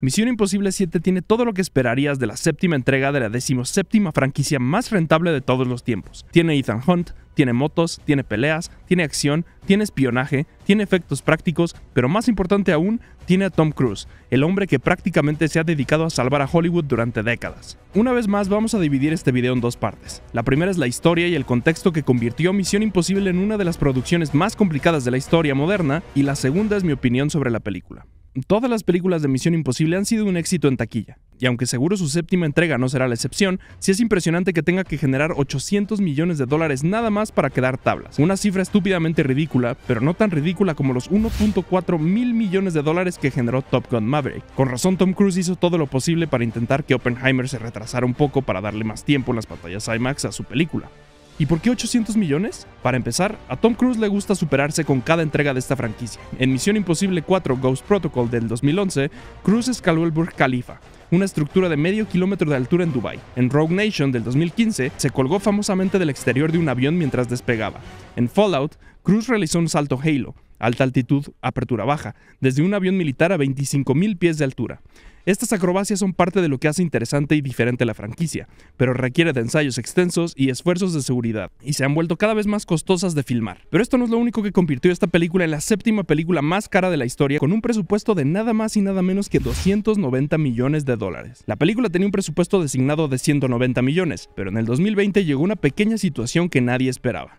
Misión Imposible 7 tiene todo lo que esperarías de la séptima entrega de la decimoséptima franquicia más rentable de todos los tiempos. Tiene Ethan Hunt, tiene motos, tiene peleas, tiene acción, tiene espionaje, tiene efectos prácticos, pero más importante aún, tiene a Tom Cruise, el hombre que prácticamente se ha dedicado a salvar a Hollywood durante décadas. Una vez más vamos a dividir este video en dos partes. La primera es la historia y el contexto que convirtió Misión Imposible en una de las producciones más complicadas de la historia moderna, y la segunda es mi opinión sobre la película todas las películas de Misión Imposible han sido un éxito en taquilla. Y aunque seguro su séptima entrega no será la excepción, sí es impresionante que tenga que generar 800 millones de dólares nada más para quedar tablas. Una cifra estúpidamente ridícula, pero no tan ridícula como los 1.4 mil millones de dólares que generó Top Gun Maverick. Con razón, Tom Cruise hizo todo lo posible para intentar que Oppenheimer se retrasara un poco para darle más tiempo en las pantallas IMAX a su película. ¿Y por qué 800 millones? Para empezar, a Tom Cruise le gusta superarse con cada entrega de esta franquicia. En Misión Imposible 4 Ghost Protocol del 2011, Cruise escaló el Burj Khalifa, una estructura de medio kilómetro de altura en Dubai. En Rogue Nation del 2015 se colgó famosamente del exterior de un avión mientras despegaba. En Fallout, Cruise realizó un salto Halo, alta altitud, apertura baja, desde un avión militar a 25.000 pies de altura. Estas acrobacias son parte de lo que hace interesante y diferente la franquicia, pero requiere de ensayos extensos y esfuerzos de seguridad, y se han vuelto cada vez más costosas de filmar. Pero esto no es lo único que convirtió esta película en la séptima película más cara de la historia, con un presupuesto de nada más y nada menos que 290 millones de dólares. La película tenía un presupuesto designado de 190 millones, pero en el 2020 llegó una pequeña situación que nadie esperaba.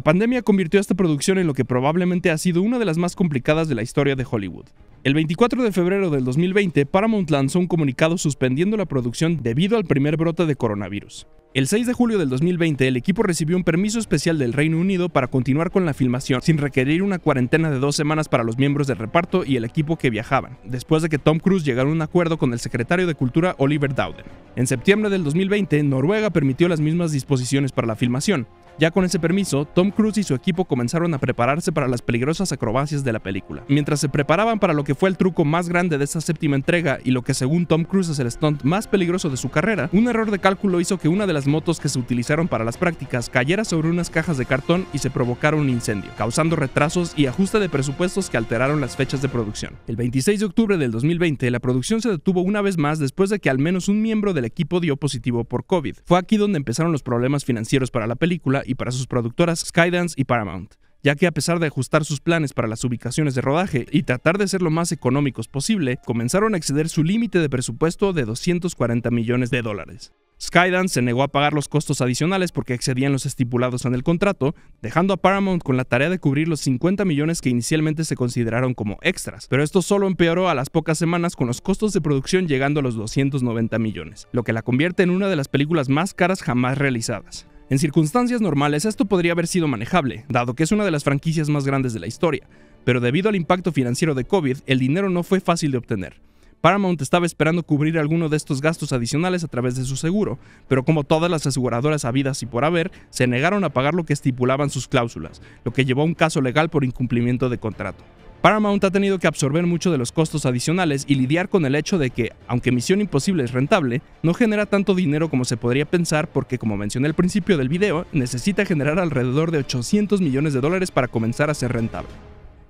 La pandemia convirtió esta producción en lo que probablemente ha sido una de las más complicadas de la historia de Hollywood. El 24 de febrero del 2020, Paramount lanzó un comunicado suspendiendo la producción debido al primer brote de coronavirus. El 6 de julio del 2020, el equipo recibió un permiso especial del Reino Unido para continuar con la filmación sin requerir una cuarentena de dos semanas para los miembros del reparto y el equipo que viajaban, después de que Tom Cruise llegara a un acuerdo con el secretario de Cultura Oliver Dowden. En septiembre del 2020, Noruega permitió las mismas disposiciones para la filmación. Ya con ese permiso, Tom Cruise y su equipo comenzaron a prepararse para las peligrosas acrobacias de la película. Mientras se preparaban para lo que fue el truco más grande de esta séptima entrega y lo que según Tom Cruise es el stunt más peligroso de su carrera, un error de cálculo hizo que una de las motos que se utilizaron para las prácticas cayera sobre unas cajas de cartón y se provocara un incendio, causando retrasos y ajuste de presupuestos que alteraron las fechas de producción. El 26 de octubre del 2020, la producción se detuvo una vez más después de que al menos un miembro del equipo dio positivo por COVID. Fue aquí donde empezaron los problemas financieros para la película y para sus productoras Skydance y Paramount ya que a pesar de ajustar sus planes para las ubicaciones de rodaje y tratar de ser lo más económicos posible, comenzaron a exceder su límite de presupuesto de 240 millones de dólares. Skydance se negó a pagar los costos adicionales porque excedían los estipulados en el contrato, dejando a Paramount con la tarea de cubrir los 50 millones que inicialmente se consideraron como extras, pero esto solo empeoró a las pocas semanas con los costos de producción llegando a los 290 millones, lo que la convierte en una de las películas más caras jamás realizadas. En circunstancias normales esto podría haber sido manejable, dado que es una de las franquicias más grandes de la historia, pero debido al impacto financiero de COVID, el dinero no fue fácil de obtener. Paramount estaba esperando cubrir alguno de estos gastos adicionales a través de su seguro, pero como todas las aseguradoras habidas y por haber, se negaron a pagar lo que estipulaban sus cláusulas, lo que llevó a un caso legal por incumplimiento de contrato. Paramount ha tenido que absorber mucho de los costos adicionales y lidiar con el hecho de que, aunque Misión Imposible es rentable, no genera tanto dinero como se podría pensar porque, como mencioné al principio del video, necesita generar alrededor de 800 millones de dólares para comenzar a ser rentable.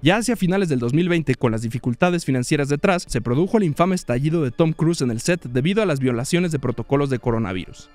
Ya hacia finales del 2020, con las dificultades financieras detrás, se produjo el infame estallido de Tom Cruise en el set debido a las violaciones de protocolos de coronavirus.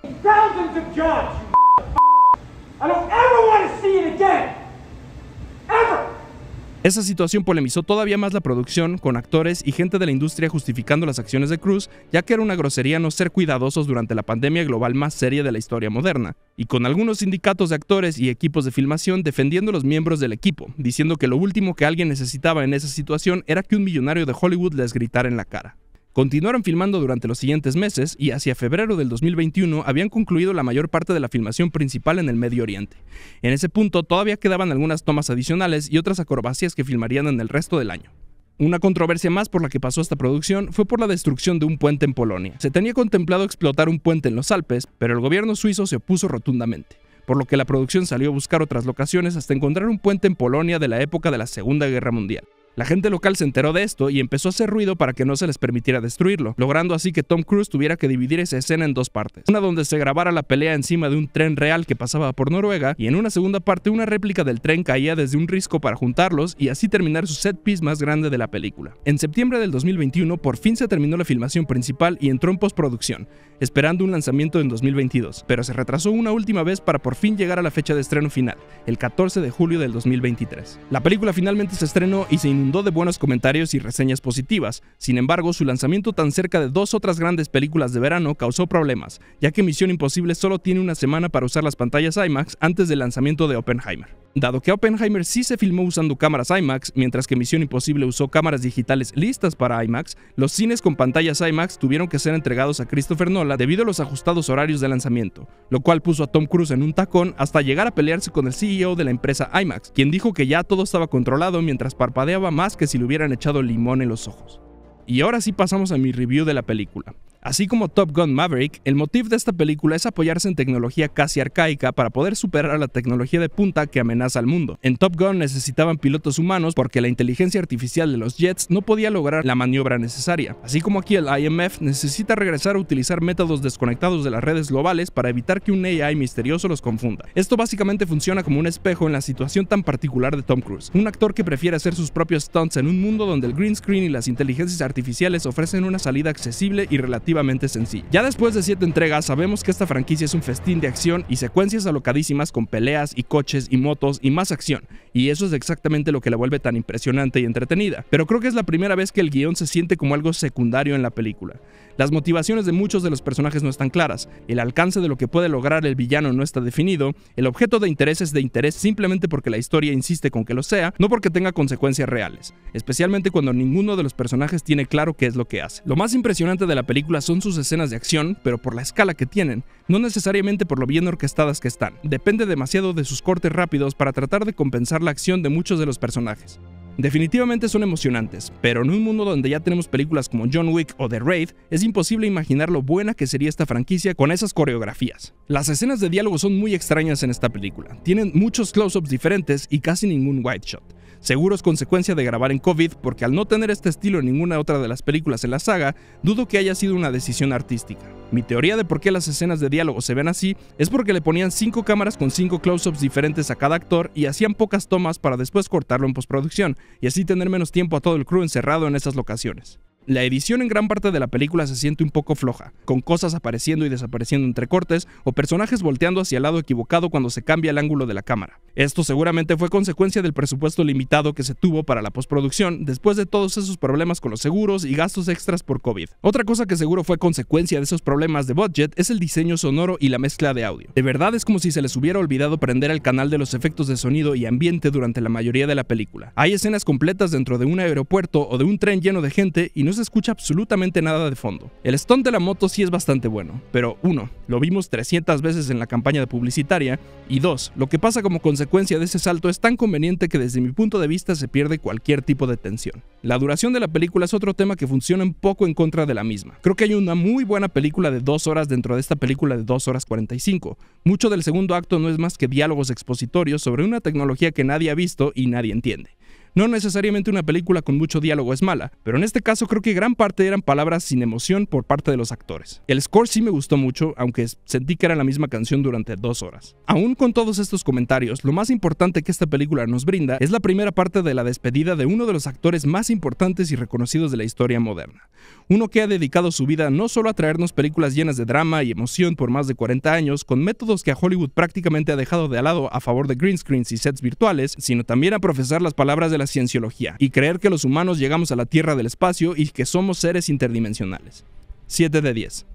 Esa situación polemizó todavía más la producción, con actores y gente de la industria justificando las acciones de Cruz, ya que era una grosería no ser cuidadosos durante la pandemia global más seria de la historia moderna, y con algunos sindicatos de actores y equipos de filmación defendiendo a los miembros del equipo, diciendo que lo último que alguien necesitaba en esa situación era que un millonario de Hollywood les gritara en la cara. Continuaron filmando durante los siguientes meses y hacia febrero del 2021 habían concluido la mayor parte de la filmación principal en el Medio Oriente. En ese punto todavía quedaban algunas tomas adicionales y otras acrobacias que filmarían en el resto del año. Una controversia más por la que pasó esta producción fue por la destrucción de un puente en Polonia. Se tenía contemplado explotar un puente en los Alpes, pero el gobierno suizo se opuso rotundamente, por lo que la producción salió a buscar otras locaciones hasta encontrar un puente en Polonia de la época de la Segunda Guerra Mundial. La gente local se enteró de esto y empezó a hacer ruido para que no se les permitiera destruirlo, logrando así que Tom Cruise tuviera que dividir esa escena en dos partes. Una donde se grabara la pelea encima de un tren real que pasaba por Noruega y en una segunda parte una réplica del tren caía desde un risco para juntarlos y así terminar su set piece más grande de la película. En septiembre del 2021 por fin se terminó la filmación principal y entró en postproducción, esperando un lanzamiento en 2022, pero se retrasó una última vez para por fin llegar a la fecha de estreno final, el 14 de julio del 2023. La película finalmente se estrenó y se de buenos comentarios y reseñas positivas. Sin embargo, su lanzamiento tan cerca de dos otras grandes películas de verano causó problemas, ya que Misión Imposible solo tiene una semana para usar las pantallas IMAX antes del lanzamiento de Oppenheimer. Dado que Oppenheimer sí se filmó usando cámaras IMAX, mientras que Misión Imposible usó cámaras digitales listas para IMAX, los cines con pantallas IMAX tuvieron que ser entregados a Christopher Nolan debido a los ajustados horarios de lanzamiento, lo cual puso a Tom Cruise en un tacón hasta llegar a pelearse con el CEO de la empresa IMAX, quien dijo que ya todo estaba controlado mientras parpadeaba más que si le hubieran echado limón en los ojos. Y ahora sí pasamos a mi review de la película. Así como Top Gun Maverick, el motivo de esta película es apoyarse en tecnología casi arcaica para poder superar a la tecnología de punta que amenaza al mundo. En Top Gun necesitaban pilotos humanos porque la inteligencia artificial de los jets no podía lograr la maniobra necesaria. Así como aquí el IMF necesita regresar a utilizar métodos desconectados de las redes globales para evitar que un AI misterioso los confunda. Esto básicamente funciona como un espejo en la situación tan particular de Tom Cruise, un actor que prefiere hacer sus propios stunts en un mundo donde el green screen y las inteligencias artificiales ofrecen una salida accesible y relativa sencillo. Ya después de siete entregas, sabemos que esta franquicia es un festín de acción y secuencias alocadísimas con peleas y coches y motos y más acción, y eso es exactamente lo que la vuelve tan impresionante y entretenida. Pero creo que es la primera vez que el guión se siente como algo secundario en la película. Las motivaciones de muchos de los personajes no están claras, el alcance de lo que puede lograr el villano no está definido, el objeto de interés es de interés simplemente porque la historia insiste con que lo sea, no porque tenga consecuencias reales, especialmente cuando ninguno de los personajes tiene claro qué es lo que hace. Lo más impresionante de la película son sus escenas de acción, pero por la escala que tienen, no necesariamente por lo bien orquestadas que están. Depende demasiado de sus cortes rápidos para tratar de compensar la acción de muchos de los personajes. Definitivamente son emocionantes, pero en un mundo donde ya tenemos películas como John Wick o The Raid, es imposible imaginar lo buena que sería esta franquicia con esas coreografías. Las escenas de diálogo son muy extrañas en esta película, tienen muchos close-ups diferentes y casi ningún wide shot. Seguro es consecuencia de grabar en COVID, porque al no tener este estilo en ninguna otra de las películas en la saga, dudo que haya sido una decisión artística. Mi teoría de por qué las escenas de diálogo se ven así es porque le ponían 5 cámaras con 5 close-ups diferentes a cada actor y hacían pocas tomas para después cortarlo en postproducción, y así tener menos tiempo a todo el crew encerrado en esas locaciones. La edición en gran parte de la película se siente un poco floja, con cosas apareciendo y desapareciendo entre cortes o personajes volteando hacia el lado equivocado cuando se cambia el ángulo de la cámara. Esto seguramente fue consecuencia del presupuesto limitado que se tuvo para la postproducción después de todos esos problemas con los seguros y gastos extras por COVID. Otra cosa que seguro fue consecuencia de esos problemas de budget es el diseño sonoro y la mezcla de audio. De verdad es como si se les hubiera olvidado prender el canal de los efectos de sonido y ambiente durante la mayoría de la película. Hay escenas completas dentro de un aeropuerto o de un tren lleno de gente y no se escucha absolutamente nada de fondo. El stunt de la moto sí es bastante bueno, pero uno, lo vimos 300 veces en la campaña de publicitaria, y dos, lo que pasa como consecuencia de ese salto es tan conveniente que desde mi punto de vista se pierde cualquier tipo de tensión. La duración de la película es otro tema que funciona un poco en contra de la misma. Creo que hay una muy buena película de 2 horas dentro de esta película de 2 horas 45. Mucho del segundo acto no es más que diálogos expositorios sobre una tecnología que nadie ha visto y nadie entiende. No necesariamente una película con mucho diálogo es mala, pero en este caso creo que gran parte eran palabras sin emoción por parte de los actores. El score sí me gustó mucho, aunque sentí que era la misma canción durante dos horas. Aún con todos estos comentarios, lo más importante que esta película nos brinda es la primera parte de la despedida de uno de los actores más importantes y reconocidos de la historia moderna. Uno que ha dedicado su vida no solo a traernos películas llenas de drama y emoción por más de 40 años, con métodos que a Hollywood prácticamente ha dejado de lado a favor de green screens y sets virtuales, sino también a profesar las palabras de la cienciología y creer que los humanos llegamos a la Tierra del espacio y que somos seres interdimensionales. 7 de 10.